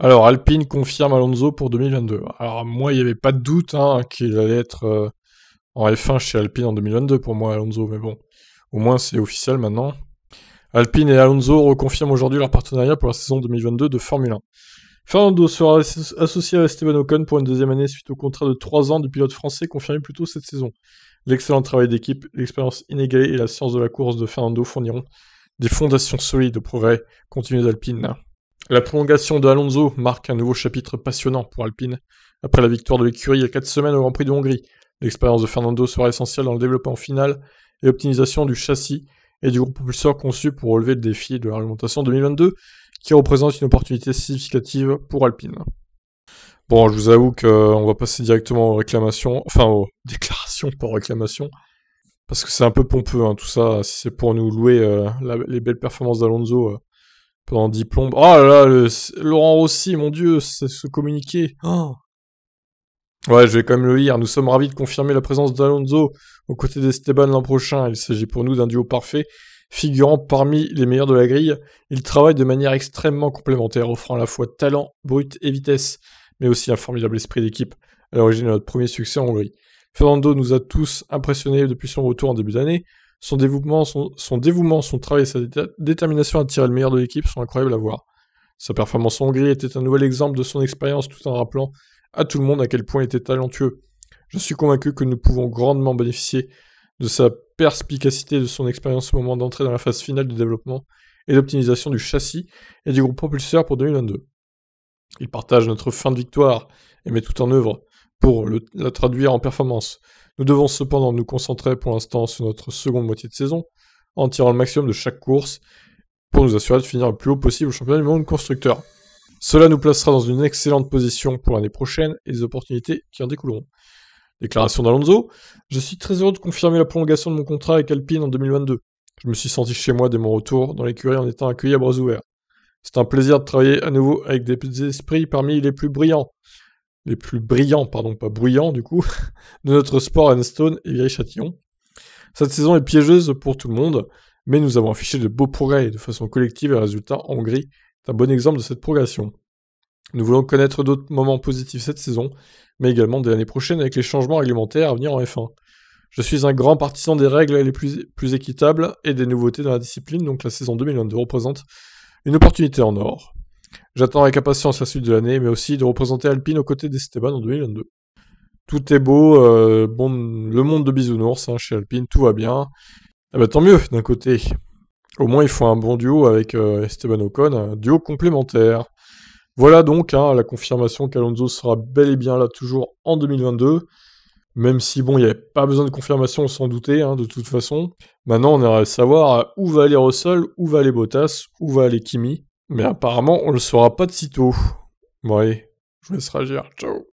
Alors, Alpine confirme Alonso pour 2022. Alors, moi, il n'y avait pas de doute hein, qu'il allait être euh, en F1 chez Alpine en 2022 pour moi, Alonso, mais bon, au moins c'est officiel maintenant. Alpine et Alonso reconfirment aujourd'hui leur partenariat pour la saison 2022 de Formule 1. Fernando sera associé à Esteban Ocon pour une deuxième année suite au contrat de trois ans du pilote français confirmé plus tôt cette saison. L'excellent travail d'équipe, l'expérience inégalée et la science de la course de Fernando fourniront des fondations solides au progrès continu d'Alpine. La prolongation de Alonso marque un nouveau chapitre passionnant pour Alpine. Après la victoire de l'écurie il y a 4 semaines au Grand Prix de Hongrie, l'expérience de Fernando sera essentielle dans le développement final et l'optimisation du châssis et du groupe propulseur conçu pour relever le défi de la 2022 qui représente une opportunité significative pour Alpine. Bon, je vous avoue qu'on euh, va passer directement aux réclamations, enfin aux déclarations pour réclamations, parce que c'est un peu pompeux hein, tout ça, si c'est pour nous louer euh, les belles performances d'Alonso. Euh, pendant plombes... Oh là là, Laurent Rossi, mon dieu, ce communiqué. Oh ouais, je vais quand même le lire. Nous sommes ravis de confirmer la présence d'Alonso aux côtés d'Esteban l'an prochain. Il s'agit pour nous d'un duo parfait, figurant parmi les meilleurs de la grille. Il travaille de manière extrêmement complémentaire, offrant à la fois talent, brut et vitesse, mais aussi un formidable esprit d'équipe, à l'origine de notre premier succès en Hongrie. Fernando nous a tous impressionnés depuis son retour en début d'année. Son dévouement, son, dévouement, son travail et sa détermination à tirer le meilleur de l'équipe sont incroyables à voir. Sa performance en Hongrie était un nouvel exemple de son expérience tout en rappelant à tout le monde à quel point il était talentueux. Je suis convaincu que nous pouvons grandement bénéficier de sa perspicacité et de son expérience au moment d'entrer dans la phase finale de développement et d'optimisation du châssis et du groupe propulseur pour 2022. Il partage notre fin de victoire et met tout en œuvre pour la traduire en performance. Nous devons cependant nous concentrer pour l'instant sur notre seconde moitié de saison, en tirant le maximum de chaque course pour nous assurer de finir le plus haut possible au championnat du monde constructeur. Cela nous placera dans une excellente position pour l'année prochaine et les opportunités qui en découleront. Déclaration d'Alonso Je suis très heureux de confirmer la prolongation de mon contrat avec Alpine en 2022. Je me suis senti chez moi dès mon retour dans l'écurie en étant accueilli à bras ouverts. C'est un plaisir de travailler à nouveau avec des esprits parmi les plus brillants les plus brillants, pardon, pas bruyants du coup, de notre sport Anstone et Vieille Châtillon. Cette saison est piégeuse pour tout le monde, mais nous avons affiché de beaux progrès de façon collective et résultat en gris, est un bon exemple de cette progression. Nous voulons connaître d'autres moments positifs cette saison, mais également dès l'année prochaine avec les changements réglementaires à venir en F1. Je suis un grand partisan des règles les plus, plus équitables et des nouveautés dans la discipline, donc la saison 2022 représente une opportunité en or. J'attends avec impatience la suite de l'année, mais aussi de représenter Alpine aux côtés d'Esteban en 2022. Tout est beau, euh, bon, le monde de bisounours hein, chez Alpine, tout va bien. Eh tant mieux, d'un côté. Au moins, il faut un bon duo avec euh, Esteban Ocon, un duo complémentaire. Voilà donc hein, la confirmation qu'Alonso sera bel et bien là toujours en 2022. Même si, bon, il n'y avait pas besoin de confirmation, sans douter hein, de toute façon. Maintenant, on à savoir où va aller Russell, où va aller Bottas, où va aller Kimi. Mais apparemment, on le saura pas de sitôt. Ouais, je vous laisse réagir. Ciao